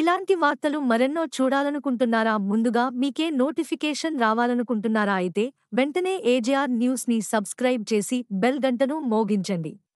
ఇలాంటి వార్తలు మరెన్నో చూడాలనుకుంటున్నారా ముందుగా మీకే నోటిఫికేషన్ రావాలనుకుంటున్నారా అయితే వెంటనే ఏజేఆర్ న్యూస్ని సబ్స్క్రైబ్ చేసి బెల్ గంటను మోగించండి